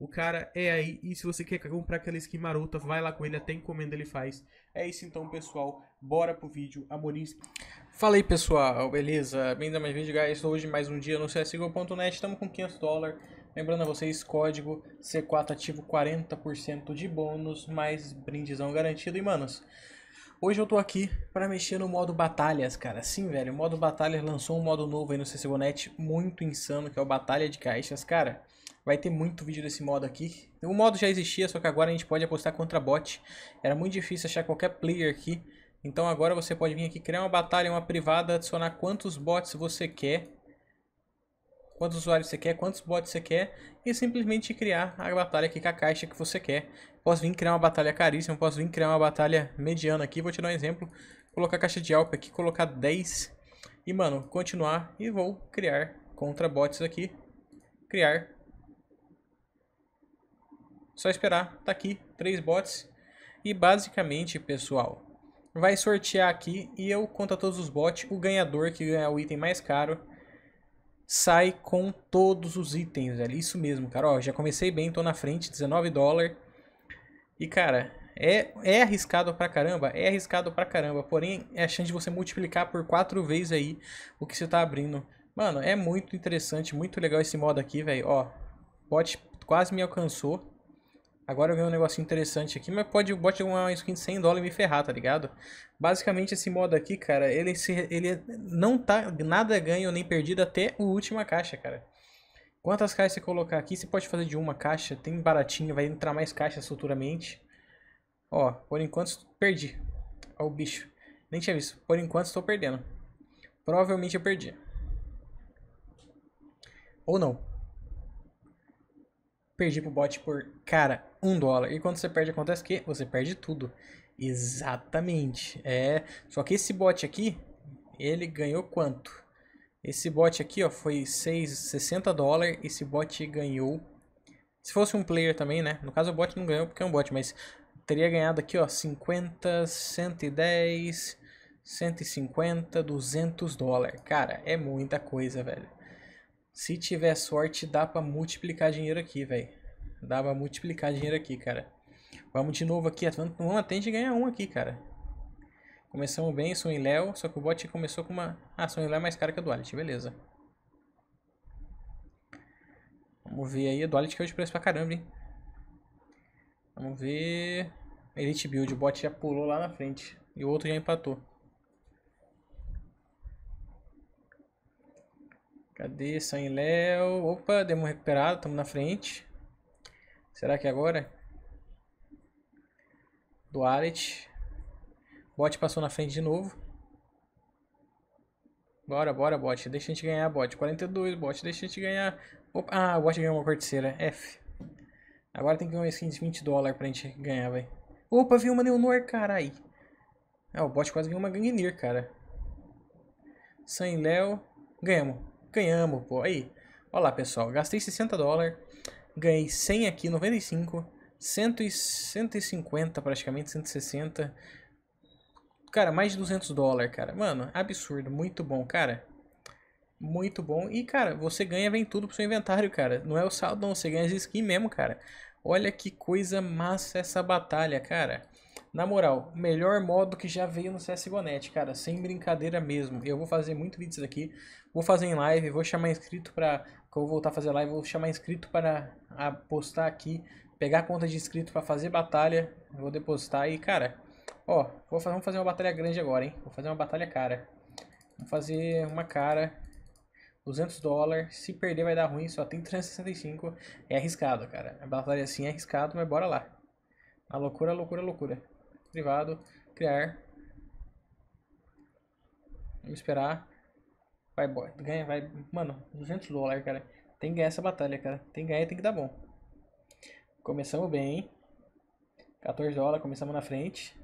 o cara é aí, e se você quer comprar aquela skin marota, vai lá com ele, até encomenda ele faz. É isso então, pessoal. Bora pro vídeo, amorins. Fala aí, pessoal, beleza? Bem-vindo a mais vídeo, guys. hoje mais um dia no CSGO.net, estamos com 500 dólares. Lembrando a vocês, código C4 ativo 40% de bônus, mais brindezão garantido. E, manos, hoje eu tô aqui para mexer no modo batalhas, cara. Sim, velho, o modo batalhas lançou um modo novo aí no CSGO.net, muito insano, que é o Batalha de Caixas, cara... Vai ter muito vídeo desse modo aqui. O modo já existia, só que agora a gente pode apostar contra bot. Era muito difícil achar qualquer player aqui. Então agora você pode vir aqui criar uma batalha, uma privada, adicionar quantos bots você quer. Quantos usuários você quer, quantos bots você quer. E simplesmente criar a batalha aqui com a caixa que você quer. Posso vir criar uma batalha caríssima, posso vir criar uma batalha mediana aqui. Vou te dar um exemplo. Colocar a caixa de alp aqui, colocar 10. E mano, continuar e vou criar contra bots aqui. Criar só esperar, tá aqui, três bots. E basicamente, pessoal, vai sortear aqui e eu conto a todos os bots. O ganhador, que ganhar o item mais caro, sai com todos os itens, velho. Isso mesmo, cara. Ó, já comecei bem, tô na frente, 19 dólares. E, cara, é, é arriscado pra caramba? É arriscado pra caramba. Porém, é a chance de você multiplicar por quatro vezes aí o que você tá abrindo. Mano, é muito interessante, muito legal esse modo aqui, velho. Ó, bot quase me alcançou. Agora eu vi um negócio interessante aqui, mas pode o bot uma skin de 100 dólares e me ferrar, tá ligado? Basicamente esse modo aqui, cara, ele, se, ele não tá nada ganho nem perdido até a última caixa, cara. Quantas caixas você colocar aqui, você pode fazer de uma caixa, tem baratinho, vai entrar mais caixas futuramente. Ó, por enquanto perdi. Ó o bicho. Nem tinha visto. Por enquanto estou perdendo. Provavelmente eu perdi. Ou não. Perdi pro bot por, cara, um dólar. E quando você perde, acontece o Você perde tudo. Exatamente. É. Só que esse bot aqui, ele ganhou quanto? Esse bot aqui, ó, foi 6, 60 dólares. Esse bot ganhou. Se fosse um player também, né? No caso, o bot não ganhou porque é um bot, mas teria ganhado aqui, ó, 50, 110, 150, 200 dólares. Cara, é muita coisa, velho. Se tiver sorte, dá pra multiplicar dinheiro aqui, velho. Dá pra multiplicar dinheiro aqui, cara. Vamos de novo aqui. Vamos atender de ganhar um aqui, cara. Começamos bem, Sony e Léo. Só que o bot começou com uma... Ah, Sun e Léo é mais cara que a Duality. Beleza. Vamos ver aí. A Duality caiu de preço pra caramba, hein. Vamos ver... Elite Build. O bot já pulou lá na frente. E o outro já empatou. Cadê San Léo? Opa, demos recuperado, estamos na frente. Será que é agora? Do Bot passou na frente de novo. Bora, bora, bot. Deixa a gente ganhar, bot. 42, bot. Deixa a gente ganhar. Opa, ah, o bot ganhou uma corticeira. F. Agora tem que ganhar uma skin de 20 dólares pra gente ganhar, velho. Opa, viu uma Neonor, carai. Ah, o bot quase viu uma Gangnir, cara. San Léo. Ganhamos. Ganhamos, pô. Aí, olha lá, pessoal. Gastei 60 dólares. Ganhei 100 aqui, 95. 100, 150 praticamente, 160. Cara, mais de 200 dólares, cara. Mano, absurdo. Muito bom, cara. Muito bom. E, cara, você ganha, vem tudo pro seu inventário, cara. Não é o saldo, não. Você ganha as skins mesmo, cara. Olha que coisa massa essa batalha, cara. Na moral, melhor modo que já veio no CSGONET, cara, sem brincadeira mesmo. Eu vou fazer muito vídeos aqui, vou fazer em live, vou chamar inscrito para quando eu voltar a fazer live, vou chamar inscrito para postar aqui, pegar conta de inscrito para fazer batalha, vou depositar e, cara, ó, vou fazer, vamos fazer uma batalha grande agora, hein? Vou fazer uma batalha cara. Vou fazer uma cara 200 dólares, se perder vai dar ruim, só tem 365, é arriscado, cara. A batalha assim é arriscado, mas bora lá. A loucura, a loucura, a loucura privado, criar. Vamos esperar. Vai, boy. Ganha, vai. Mano, 200 dólares, cara. Tem que ganhar essa batalha, cara. Tem que ganhar e tem que dar bom. Começamos bem. 14 dólares, começamos na frente.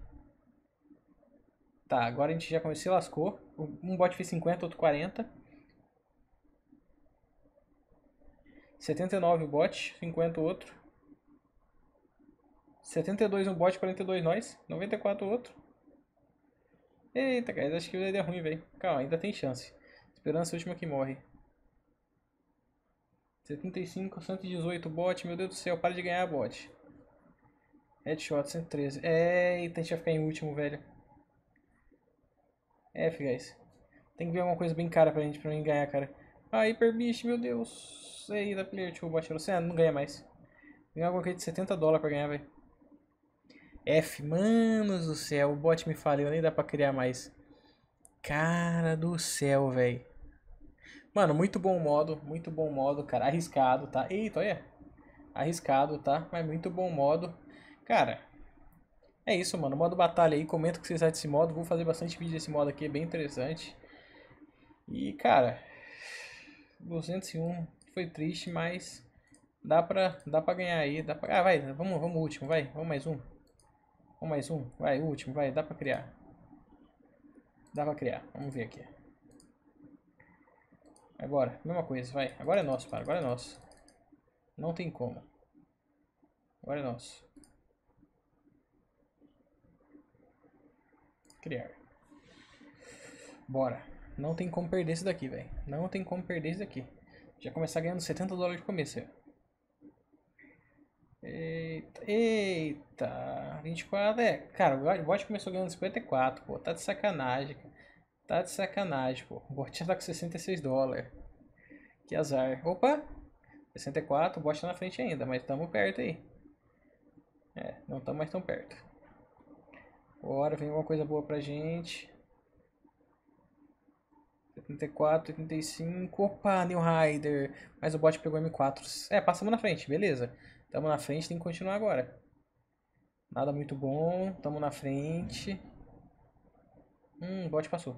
Tá, agora a gente já se lascou. Um bot fez 50, outro 40. 79 o bot, 50 o outro. 72 um bot, 42 nós. 94 outro. Eita, guys, acho que ele é ruim, velho. Calma, ainda tem chance. Esperança é última que morre. 75, 118 bot. Meu Deus do céu, para de ganhar bot. Headshot, 113. Eita, a gente vai ficar em último, velho. F, é, guys. Tem que ver alguma coisa bem cara pra gente, pra mim ganhar, cara. Ah, Hyper Beast, meu Deus. Eita, player 2, bot. Você não ganha mais. Tem alguma coisa de 70 dólares pra ganhar, velho. F, mano do céu, o bot me falhou, nem dá pra criar mais. Cara do céu, velho. Mano, muito bom modo, muito bom modo, cara. Arriscado, tá? Eita, olha. Arriscado, tá? Mas muito bom modo. Cara, é isso, mano. Modo batalha aí. Comenta o que vocês acham desse modo. Vou fazer bastante vídeo desse modo aqui, é bem interessante. E, cara, 201 foi triste, mas dá pra, dá pra ganhar aí. Dá pra... Ah, vai, vamos, vamos último, vai. Vamos mais um. Ou mais um? Vai, último, vai, dá pra criar. Dá pra criar, vamos ver aqui. Agora, mesma coisa, vai. Agora é nosso, para, agora é nosso. Não tem como. Agora é nosso. Criar. Bora. Não tem como perder isso daqui, velho. Não tem como perder isso daqui. Já começar ganhando 70 dólares de começo, velho. Eita, eita, 24 é. Cara, o bot começou ganhando 54, pô. Tá de sacanagem, Tá de sacanagem, pô. O bot já tá com 66 dólares. Que azar. Opa, 64, o bot tá na frente ainda, mas tamo perto aí. É, não tamo mais tão perto. Bora, vem alguma coisa boa pra gente. 74, 85. Opa, New Rider. Mas o bot pegou M4. É, passamos na frente, beleza. Estamos na frente, tem que continuar agora. Nada muito bom, estamos na frente. Hum, bot passou.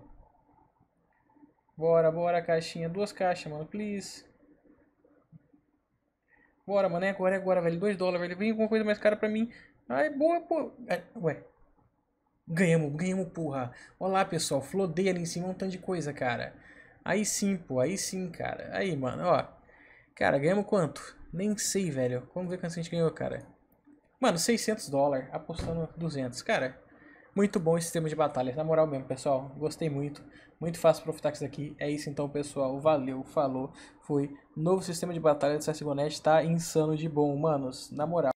Bora, bora, caixinha. Duas caixas, mano, please. Bora, mano, é agora, é agora, velho. dois dólares, velho. Vem alguma coisa mais cara pra mim. Ai, boa, pô. É, ué. Ganhamos, ganhamos, porra. Olá, pessoal. Flodei ali em cima um tanto de coisa, cara. Aí sim, pô. Aí sim, cara. Aí, mano, ó. Cara, ganhamos quanto? Nem sei, velho. Vamos ver quanto a gente ganhou, cara. Mano, 600 dólares, apostando 200. Cara, muito bom esse sistema de batalha. Na moral mesmo, pessoal. Gostei muito. Muito fácil aproveitar isso daqui. É isso então, pessoal. Valeu, falou. Foi. Novo sistema de batalha do CSGO.net tá insano de bom, manos. Na moral.